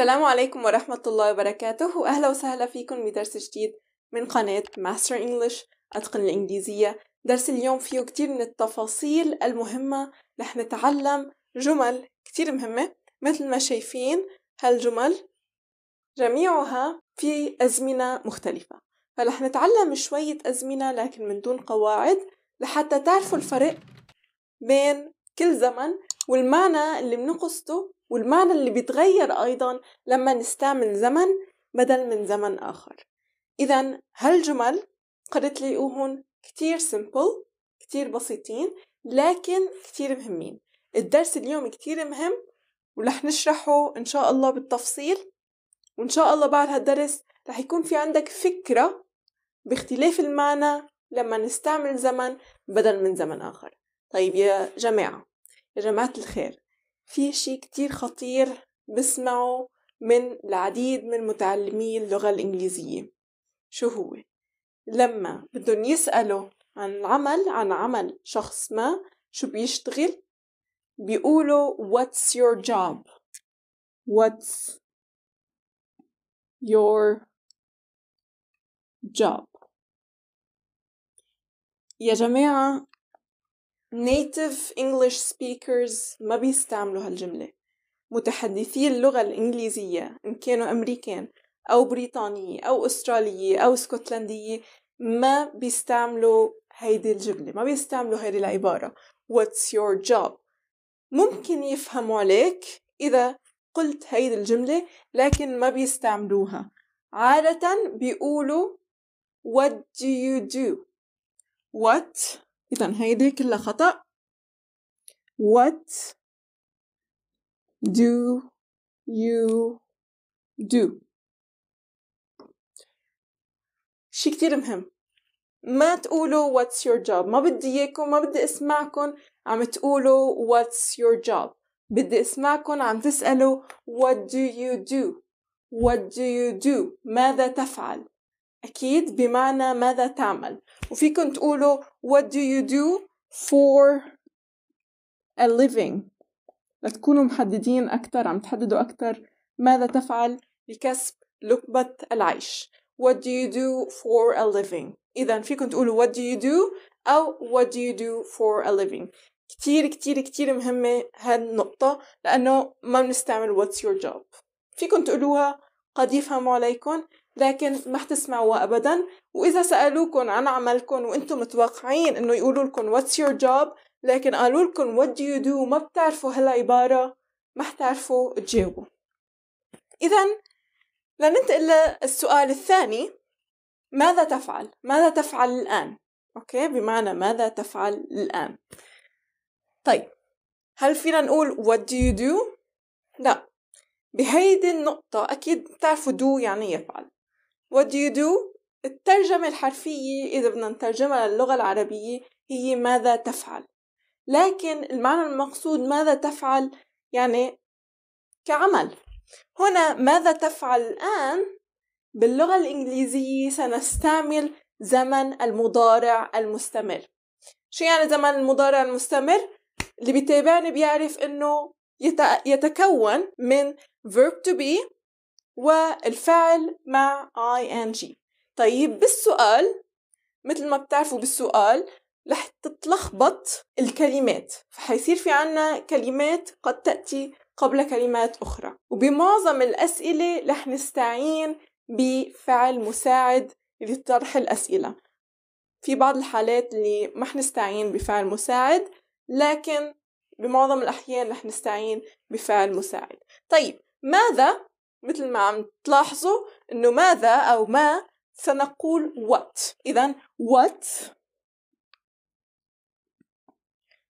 السلام عليكم ورحمة الله وبركاته وأهلا وسهلا فيكم بدرس جديد من قناة ماستر إنجلش أتقن الإنجليزية درس اليوم فيه كتير من التفاصيل المهمة رح نتعلم جمل كتير مهمة مثل ما شايفين هالجمل جميعها في أزمنة مختلفة فرح نتعلم شوية أزمنة لكن من دون قواعد لحتى تعرفوا الفرق بين كل زمن والمعنى اللي بنقصده والمعنى اللي بيتغير أيضا لما نستعمل زمن بدل من زمن آخر إذا هالجمل قدرت لقوهن كتير سيمبل كتير بسيطين لكن كتير مهمين الدرس اليوم كتير مهم ورح نشرحه إن شاء الله بالتفصيل وإن شاء الله بعد هالدرس رح يكون في عندك فكرة باختلاف المعنى لما نستعمل زمن بدل من زمن آخر طيب يا جماعة يا جماعة الخير في شي كتير خطير بسمعه من العديد من متعلمي اللغة الإنجليزية شو هو؟ لما بدهم يسألوا عن العمل عن عمل شخص ما شو بيشتغل بيقولوا what's your job what's your job يا جماعة native English speakers ما بيستعملوا هالجملة متحدثي اللغة الإنجليزية إن كانوا أمريكان أو بريطانية أو أسترالية أو اسكتلندية ما بيستعملوا هيدي الجملة ما بيستعملوا هيدي العبارة What's your job ممكن يفهموا عليك إذا قلت هيدي الجملة لكن ما بيستعملوها عادة بيقولوا What do you do What إذا هيدي كلها خطأ What do you do شي كتير مهم ما تقولوا what's your job ما بدي اياكم ما بدي اسمعكم عم تقولوا what's your job بدي اسمعكم عم تسألوا what do you do what do you do ماذا تفعل أكيد بمعنى ماذا تعمل وفيكم تقولوا what do you do for a living لتكونوا محددين أكثر عم تحددوا أكثر ماذا تفعل لكسب لقبة العيش what do you do for a living إذا فيكم تقولوا what do you do أو what do you do for a living كتير كتير كتير مهمة هالنقطة لأنه ما بنستعمل what's your job فيكم تقولوها قد يفهموا عليكم لكن ما حتسمعوها ابدا واذا سالوكم عن عملكم وانتم متوقعين انه يقولوا لكم واتس يور جوب لكن قالوا لكم وات دو يو دو ما بتعرفوا هالعباره ما حتعرفوا تجاوبوا اذا لننتقل للسؤال الثاني ماذا تفعل ماذا تفعل الان اوكي بمعنى ماذا تفعل الان طيب هل فينا نقول what do you do لا بهيدي النقطة أكيد بتعرفوا do يعني يفعل what do you do الترجمة الحرفية إذا بدنا نترجمها للغة العربية هي ماذا تفعل لكن المعنى المقصود ماذا تفعل يعني كعمل هنا ماذا تفعل الآن باللغة الإنجليزية سنستعمل زمن المضارع المستمر شو يعني زمن المضارع المستمر؟ اللي بيتابعني بيعرف إنه يتكون من verb to be والفعل مع ing طيب بالسؤال مثل ما بتعرفوا بالسؤال رح تتلخبط الكلمات فحيصير في عنا كلمات قد تأتي قبل كلمات أخرى وبمعظم الأسئلة رح نستعين بفعل مساعد لطرح الأسئلة في بعض الحالات اللي ما حنستعين بفعل مساعد لكن بمعظم الأحيان رح نستعين بفعل مساعد طيب ماذا مثل ما عم تلاحظوا انه ماذا او ما سنقول what اذا what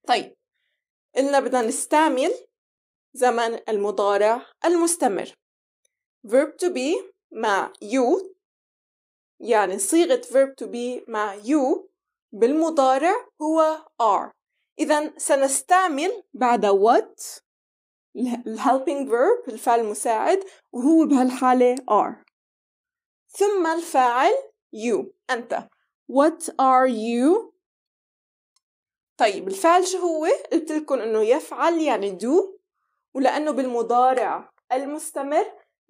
طيب قلنا بدنا نستعمل زمن المضارع المستمر verb to be مع you يعني صيغة verb to be مع you بالمضارع هو are إذا سنستعمل بعد what helping verb الفعل المساعد وهو بهالحالة are ثم الفاعل you أنت what are you طيب الفعل شو هو؟ قلت لكم انه يفعل يعني do ولانه بالمضارع المستمر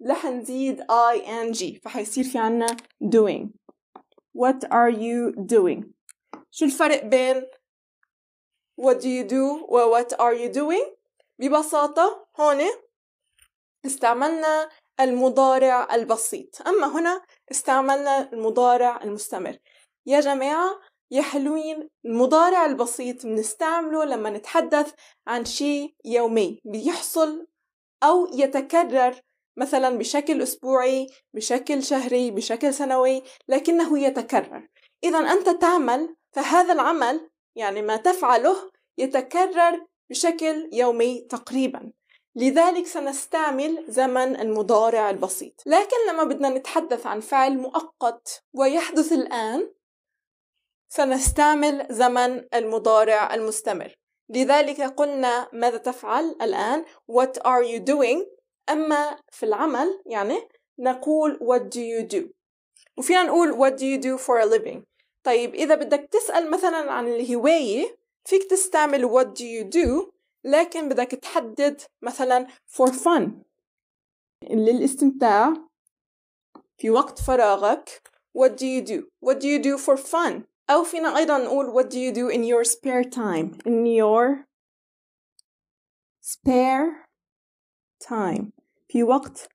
رح نزيد ing فحيصير في عنا doing what are you doing شو الفرق بين what do you do و what are you doing ببساطة هون استعملنا المضارع البسيط أما هنا استعملنا المضارع المستمر يا جماعة يا حلوين المضارع البسيط بنستعمله لما نتحدث عن شيء يومي بيحصل أو يتكرر مثلا بشكل أسبوعي بشكل شهري بشكل سنوي لكنه يتكرر إذا أنت تعمل فهذا العمل يعني ما تفعله يتكرر بشكل يومي تقريبا لذلك سنستعمل زمن المضارع البسيط لكن لما بدنا نتحدث عن فعل مؤقت ويحدث الآن سنستعمل زمن المضارع المستمر لذلك قلنا ماذا تفعل الآن what are you doing أما في العمل يعني نقول what do you do وفينا نقول what do you do for a living طيب إذا بدك تسأل مثلا عن الهواية فيك تستعمل what do you do لكن بدك تحدد مثلا for fun للاستمتاع في وقت فراغك what do you do what do you do for fun أو فينا أيضا نقول what do you do in your spare time in your spare time في وقت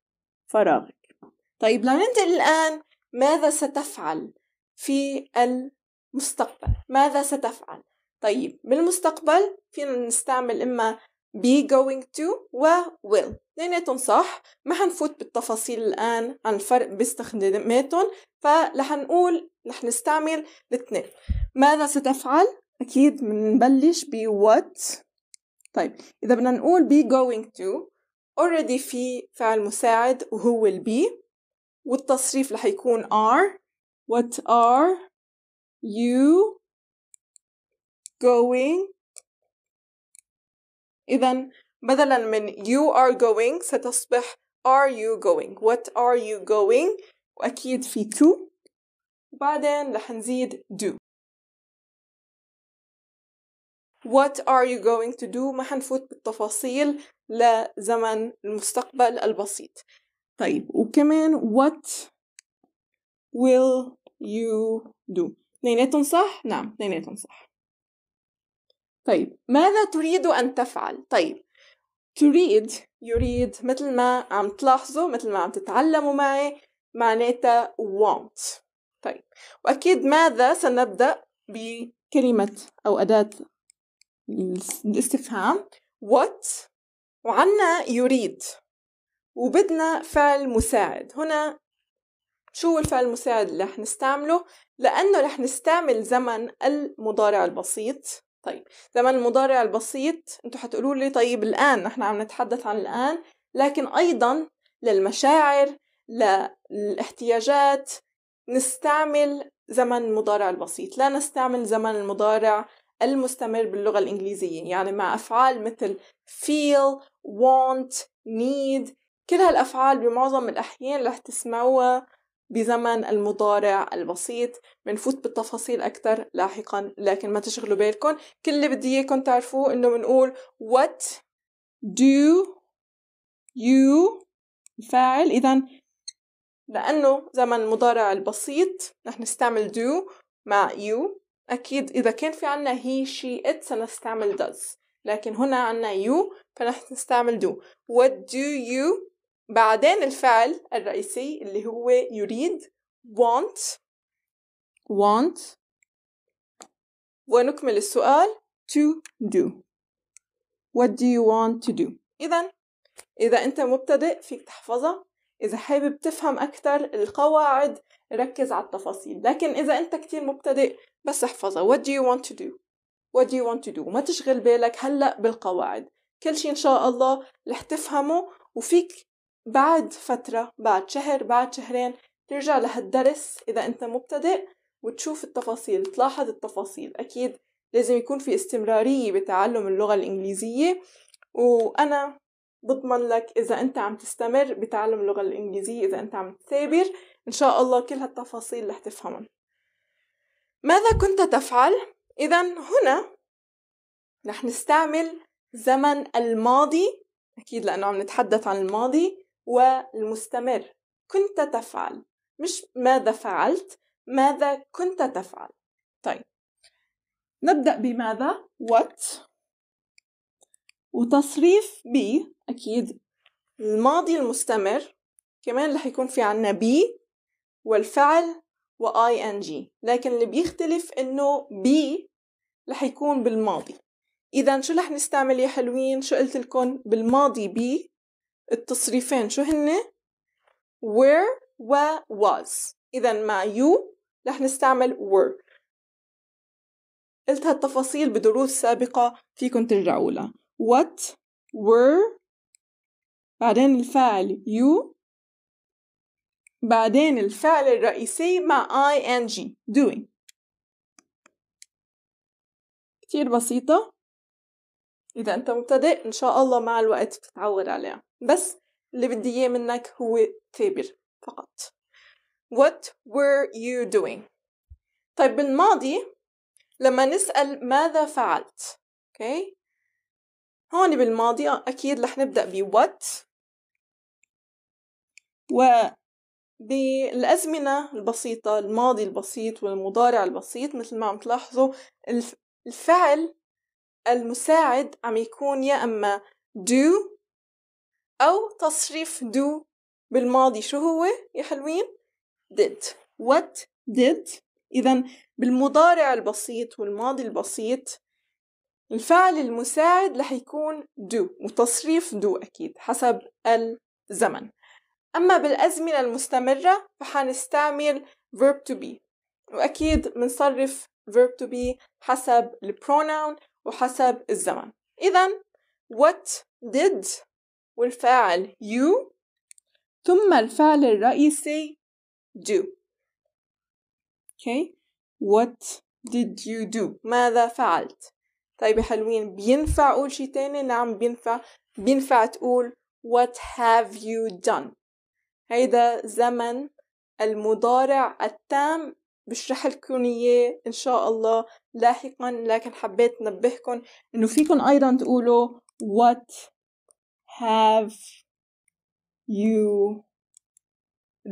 فراغك طيب لو ننتقل الآن ماذا ستفعل في المستقبل ماذا ستفعل طيب بالمستقبل فينا نستعمل إما be going to و will لأنهم صح ما حنفوت بالتفاصيل الآن عن الفرق باستخداماتهم فلح نقول رح نستعمل الاثنين ماذا ستفعل؟ أكيد بنبلش ب what طيب إذا بدنا نقول be going to already في فعل مساعد وهو ال be والتصريف رح يكون are what are you going إذا بدلا من you are going ستصبح are you going what are you going وأكيد في to وبعدين رح نزيد do what are you going to do ما حنفوت بالتفاصيل لزمن المستقبل البسيط طيب وكمان what will you do نينيتون صح؟ نعم نينيتون صح طيب ماذا تريد أن تفعل؟ طيب تريد يريد مثل ما عم تلاحظوا مثل ما عم تتعلموا معي معناتها want طيب وأكيد ماذا سنبدأ بكلمة أو أداة الاستفهام what وعنا يريد وبدنا فعل مساعد هنا شو الفعل المساعد اللي رح نستعمله لأنه رح نستعمل زمن المضارع البسيط طيب زمن المضارع البسيط انتوا حتقولوا لي طيب الآن نحن عم نتحدث عن الآن لكن أيضا للمشاعر للاحتياجات نستعمل زمن المضارع البسيط لا نستعمل زمن المضارع المستمر باللغة الإنجليزية يعني مع أفعال مثل feel, want, need كل هالأفعال بمعظم الأحيان رح تسمعوها بزمن المضارع البسيط بنفوت بالتفاصيل أكثر لاحقا لكن ما تشغلوا بالكم كل اللي بدي إياكم تعرفوه إنه بنقول what do you الفاعل إذا لأنه زمن المضارع البسيط رح نستعمل do مع you أكيد إذا كان في عنا he she it سنستعمل does لكن هنا عنا you فنحن نستعمل do what do you بعدين الفعل الرئيسي اللي هو يريد want want ونكمل السؤال to do what do you want to do إذا إذا أنت مبتدئ فيك تحفظها إذا حابب تفهم أكثر القواعد ركز على التفاصيل لكن إذا أنت كتير مبتدئ بس احفظها what do you want to do what do you want to do ما تشغل بالك هلأ بالقواعد كل شيء إن شاء الله رح تفهمه وفيك بعد فترة بعد شهر بعد شهرين ترجع لهالدرس إذا أنت مبتدئ وتشوف التفاصيل تلاحظ التفاصيل أكيد لازم يكون في استمرارية بتعلم اللغة الإنجليزية وأنا بضمن لك إذا أنت عم تستمر بتعلم اللغة الإنجليزية إذا أنت عم تثابر إن شاء الله كل هالتفاصيل رح تفهمهم ماذا كنت تفعل؟ إذا هنا رح نستعمل زمن الماضي أكيد لأنه عم نتحدث عن الماضي والمستمر كنت تفعل مش ماذا فعلت ماذا كنت تفعل طيب نبدأ بماذا what وتصريف ب أكيد الماضي المستمر كمان رح يكون في عنا be والفعل و ing لكن اللي بيختلف إنه be رح يكون بالماضي إذا شو رح نستعمل يا حلوين شو قلت لكم بالماضي be التصريفين شو هن were و was إذا مع you رح نستعمل were قلت هالتفاصيل بدروس سابقة فيكن ترجعوا لها what were بعدين الفعل you بعدين الفعل الرئيسي مع ing doing كتير بسيطة إذا أنت مبتدئ إن شاء الله مع الوقت بتتعود عليها بس اللي بدي إياه منك هو تابر فقط What were you doing طيب بالماضي لما نسأل ماذا فعلت okay. هون بالماضي أكيد رح نبدأ ب what و بالأزمنة البسيطة الماضي البسيط والمضارع البسيط مثل ما عم تلاحظوا الفعل المساعد عم يكون يا أما do أو تصريف do بالماضي شو هو يا حلوين did what did إذا بالمضارع البسيط والماضي البسيط الفعل المساعد رح يكون do وتصريف do أكيد حسب الزمن أما بالأزمنة المستمرة فحنستعمل verb to be وأكيد منصرف verb to be حسب pronoun وحسب الزمن إذا what did والفاعل you ثم الفعل الرئيسي do okay what did you do ماذا فعلت طيب يا حلوين بينفع أقول شي تاني نعم بينفع بينفع تقول what have you done هيدا زمن المضارع التام بشرح لكم اياه ان شاء الله لاحقا لكن حبيت نبهكم انه فيكم ايضا تقولوا what have you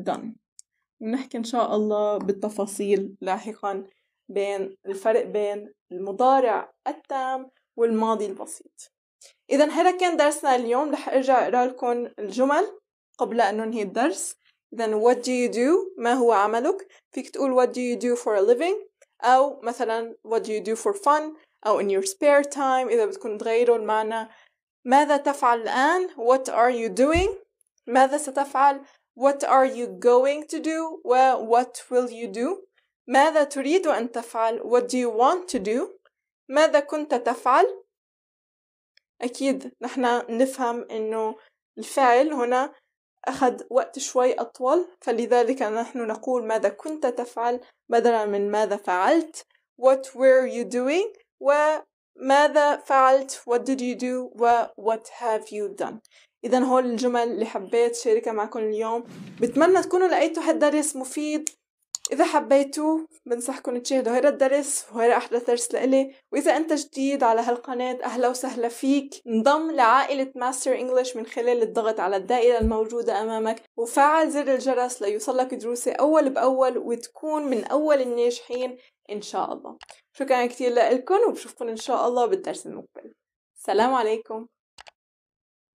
done ونحكي إن شاء الله بالتفاصيل لاحقا بين الفرق بين المضارع التام والماضي البسيط إذا هذا كان درسنا اليوم رح أرجع أقرأ لكم الجمل قبل أن ننهي الدرس إذا what do you do ما هو عملك فيك تقول what do you do for a living أو مثلا what do you do for fun أو in your spare time إذا بتكون تغيروا المعنى ماذا تفعل الآن what are you doing ماذا ستفعل what are you going to do و what will you do ماذا تريد أن تفعل what do you want to do ماذا كنت تفعل أكيد نحن نفهم أنه الفعل هنا أخذ وقت شوي أطول فلذلك نحن نقول ماذا كنت تفعل بدلا من ماذا فعلت what were you doing و ماذا فعلت what did you do و what have you done إذا هول الجمل اللي حبيت شاركها معكم اليوم بتمنى تكونوا لقيتوا هالدرس مفيد إذا حبيتوه بنصحكم تشاهدوا هيدا الدرس وهيدا أحلى درس لإلي وإذا أنت جديد على هالقناة أهلا وسهلا فيك انضم لعائلة ماستر إنجلش من خلال الضغط على الدائرة الموجودة أمامك وفعل زر الجرس ليوصلك دروسي أول بأول وتكون من أول الناجحين إن شاء الله شكرا كتير لكم وبشوفكم إن شاء الله بالدرس المقبل سلام عليكم